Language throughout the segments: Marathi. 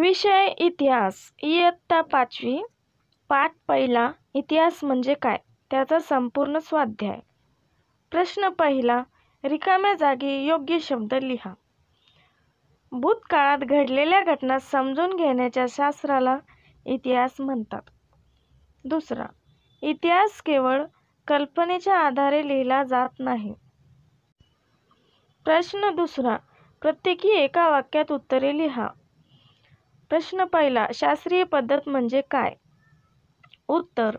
विषय इतिहास इयत्ता पाचवी पाठ पहिला इतिहास म्हणजे काय त्याचा संपूर्ण स्वाध्याय प्रश्न पहिला रिकाम्या जागी योग्य शब्द लिहा भूतकाळात घडलेल्या घटना समजून घेण्याच्या शास्त्राला इतिहास म्हणतात दुसरा इतिहास केवळ कल्पनेच्या आधारे लिहिला जात नाही प्रश्न दुसरा प्रत्येकी एका वाक्यात उत्तरे लिहा प्रश्न पहिला शास्त्रीय पद्धत म्हणजे काय उत्तर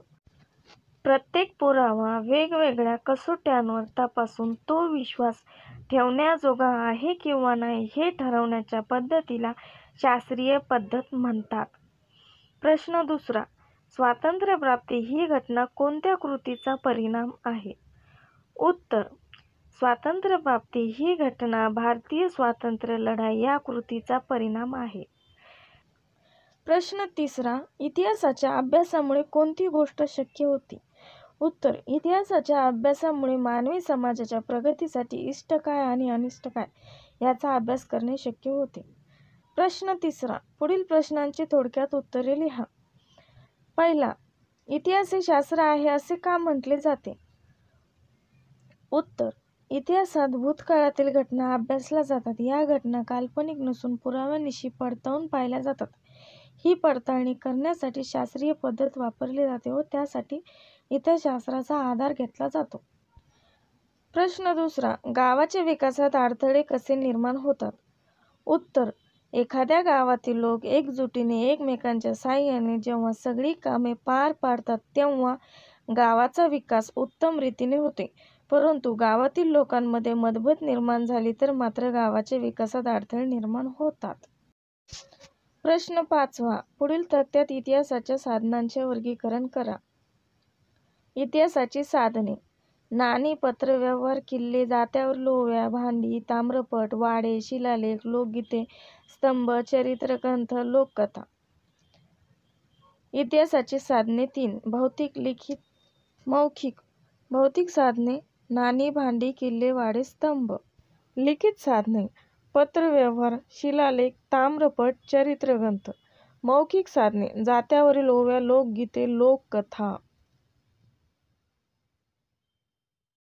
प्रत्येक पुरावा वेगवेगळ्या कसोट्यांवर तपासून तो विश्वास ठेवण्याजोगा आहे किंवा नाही हे ठरवण्याच्या पद्धतीला शास्त्रीय पद्धत म्हणतात प्रश्न दुसरा स्वातंत्र्यप्राप्ती ही घटना कोणत्या कृतीचा परिणाम आहे उत्तर स्वातंत्र्यप्राप्ती ही घटना भारतीय स्वातंत्र्य लढाई या कृतीचा परिणाम आहे प्रश्न तिसरा इतिहासाच्या अभ्यासामुळे कोणती गोष्ट शक्य होती उत्तर इतिहासाच्या अभ्यासामुळे मानवी समाजाच्या प्रगतीसाठी इष्ट काय आणि अनिष्ट काय याचा अभ्यास करणे शक्य होते प्रश्न तिसरा पुढील प्रश्नांची थोडक्यात उत्तरे लिहा पहिला इतिहास हे शास्त्र आहे असे का म्हटले जाते उत्तर इतिहासात भूतकाळातील घटना अभ्यासल्या जातात या घटना काल्पनिक नसून पुराव्यानिशी पडताळून पाहिल्या जातात ही पडताळणी करण्यासाठी शास्त्रीय पद्धत वापरली जाते व त्यासाठी इतर शास्त्राचा आधार घेतला जातो प्रश्न दुसरा गावाच्या विकासात अडथळे कसे निर्माण होतात उत्तर एखाद्या गावातील लोक एकजुटीने एकमेकांच्या साह्याने जेव्हा सगळी कामे पार पाडतात तेव्हा गावाचा विकास उत्तम रीतीने होते परंतु गावातील लोकांमध्ये मतभेद निर्माण झाली तर मात्र गावाच्या विकासात अडथळे निर्माण होतात प्रश्न पाचवा पुढील तथ्यात इतिहासाच्या साधनांचे वर्गीकरण करा इतिहासाची साधने नाणी पत्र व्यवहार किल्ले जात्यावर लोव्या भांडी ताम्रपट वाडे शिलालेख लोकगीते स्तंभ चरित्र ग्रंथ लोककथा इतिहासाची साधने तीन भौतिक लिखित मौखिक भौतिक साधने नाणी भांडी किल्ले वाडे स्तंभ लिखित साधने पत्रव्यवहार शिलालेख ताम्रपट चरित्रग्रंथ मौखिक साधने जात्यावरील ओव्या लोकगीते लोककथा